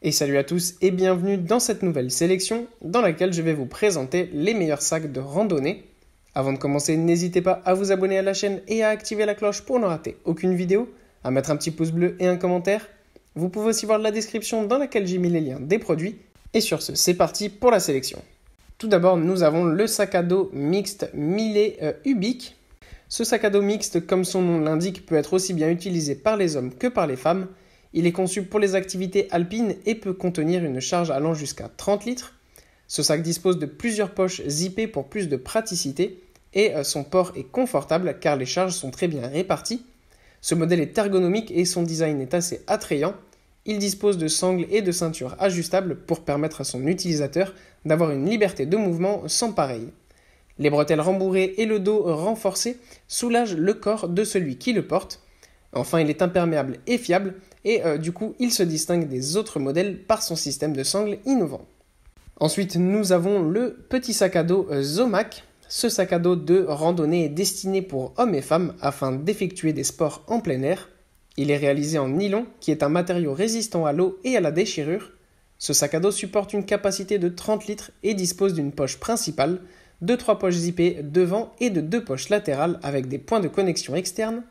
Et salut à tous et bienvenue dans cette nouvelle sélection dans laquelle je vais vous présenter les meilleurs sacs de randonnée. Avant de commencer, n'hésitez pas à vous abonner à la chaîne et à activer la cloche pour ne rater aucune vidéo, à mettre un petit pouce bleu et un commentaire. Vous pouvez aussi voir la description dans laquelle j'ai mis les liens des produits. Et sur ce, c'est parti pour la sélection. Tout d'abord, nous avons le sac à dos mixte Millet euh, Ubique. Ce sac à dos mixte, comme son nom l'indique, peut être aussi bien utilisé par les hommes que par les femmes il est conçu pour les activités alpines et peut contenir une charge allant jusqu'à 30 litres. Ce sac dispose de plusieurs poches zippées pour plus de praticité et euh, son port est confortable car les charges sont très bien réparties. Ce modèle est ergonomique et son design est assez attrayant. Il dispose de sangles et de ceintures ajustables pour permettre à son utilisateur d'avoir une liberté de mouvement sans pareil. Les bretelles rembourrées et le dos renforcé soulagent le corps de celui qui le porte Enfin, il est imperméable et fiable, et euh, du coup, il se distingue des autres modèles par son système de sangle innovant. Ensuite, nous avons le petit sac à dos euh, Zomac. Ce sac à dos de randonnée est destiné pour hommes et femmes afin d'effectuer des sports en plein air. Il est réalisé en nylon, qui est un matériau résistant à l'eau et à la déchirure. Ce sac à dos supporte une capacité de 30 litres et dispose d'une poche principale, de trois poches zippées devant et de deux poches latérales avec des points de connexion externes,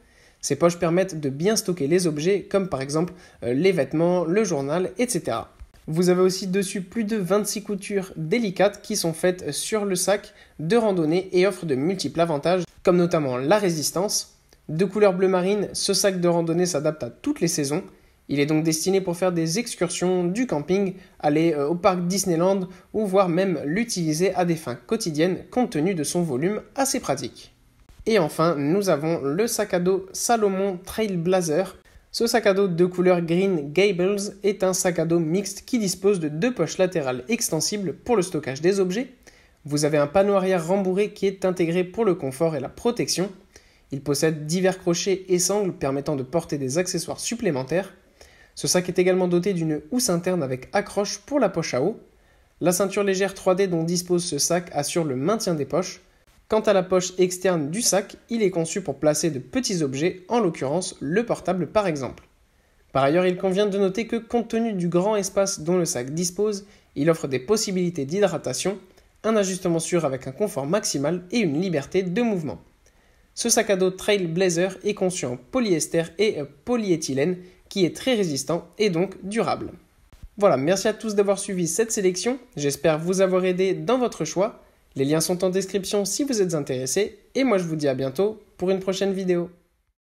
ces poches permettent de bien stocker les objets, comme par exemple euh, les vêtements, le journal, etc. Vous avez aussi dessus plus de 26 coutures délicates qui sont faites sur le sac de randonnée et offrent de multiples avantages, comme notamment la résistance. De couleur bleu marine, ce sac de randonnée s'adapte à toutes les saisons. Il est donc destiné pour faire des excursions, du camping, aller euh, au parc Disneyland ou voire même l'utiliser à des fins quotidiennes compte tenu de son volume assez pratique. Et enfin, nous avons le sac à dos Salomon Trailblazer. Ce sac à dos de couleur Green Gables est un sac à dos mixte qui dispose de deux poches latérales extensibles pour le stockage des objets. Vous avez un panneau arrière rembourré qui est intégré pour le confort et la protection. Il possède divers crochets et sangles permettant de porter des accessoires supplémentaires. Ce sac est également doté d'une housse interne avec accroche pour la poche à eau. La ceinture légère 3D dont dispose ce sac assure le maintien des poches. Quant à la poche externe du sac, il est conçu pour placer de petits objets, en l'occurrence le portable par exemple. Par ailleurs, il convient de noter que compte tenu du grand espace dont le sac dispose, il offre des possibilités d'hydratation, un ajustement sûr avec un confort maximal et une liberté de mouvement. Ce sac à dos Trail Blazer est conçu en polyester et polyéthylène qui est très résistant et donc durable. Voilà, merci à tous d'avoir suivi cette sélection, j'espère vous avoir aidé dans votre choix. Les liens sont en description si vous êtes intéressé, et moi je vous dis à bientôt pour une prochaine vidéo.